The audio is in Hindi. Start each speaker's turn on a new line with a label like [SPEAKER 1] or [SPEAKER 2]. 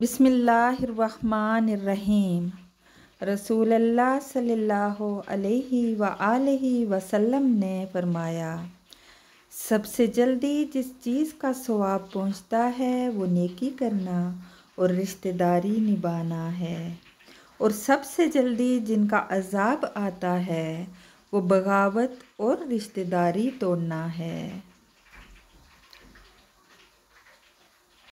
[SPEAKER 1] बिसमीम रसूल अल्लाह सल्लल्लाहु अलैहि अलैहि वसल्लम ने फरमाया सबसे जल्दी जिस चीज़ का सवाब पहुंचता है वो नेकी करना और रिश्तेदारी निभाना है और सबसे जल्दी जिनका अजाब आता है वो बगावत और रिश्तेदारी तोड़ना है